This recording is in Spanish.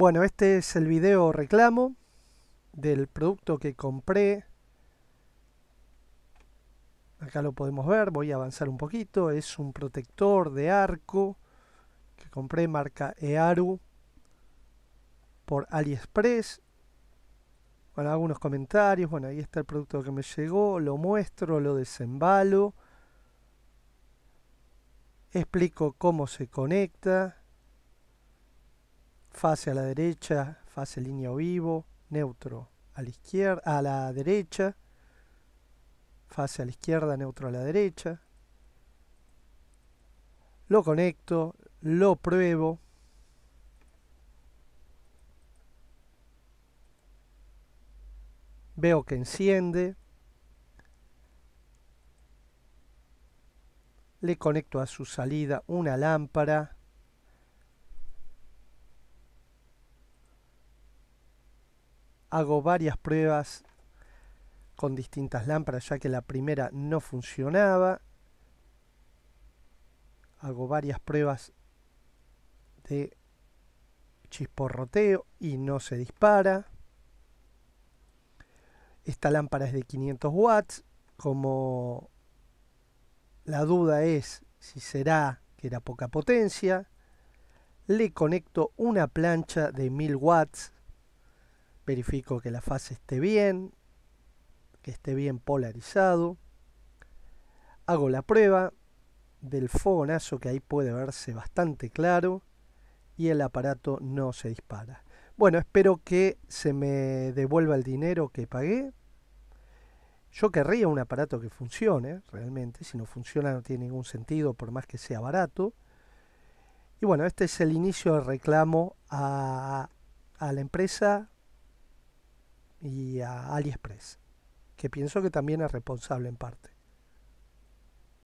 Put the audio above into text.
Bueno, este es el video reclamo del producto que compré. Acá lo podemos ver, voy a avanzar un poquito. Es un protector de arco que compré marca Earu por AliExpress. Bueno, algunos comentarios. Bueno, ahí está el producto que me llegó. Lo muestro, lo desembalo. Explico cómo se conecta fase a la derecha, fase línea vivo, neutro a la a la derecha, fase a la izquierda, neutro a la derecha. Lo conecto, lo pruebo. Veo que enciende. Le conecto a su salida una lámpara hago varias pruebas con distintas lámparas ya que la primera no funcionaba. Hago varias pruebas de chisporroteo y no se dispara. Esta lámpara es de 500 watts. Como la duda es si será que era poca potencia, le conecto una plancha de 1000 watts verifico que la fase esté bien, que esté bien polarizado. Hago la prueba del fogonazo que ahí puede verse bastante claro y el aparato no se dispara. Bueno, espero que se me devuelva el dinero que pagué. Yo querría un aparato que funcione realmente, si no funciona no tiene ningún sentido por más que sea barato. Y bueno, este es el inicio del reclamo a, la empresa y a AliExpress, que pienso que también es responsable en parte.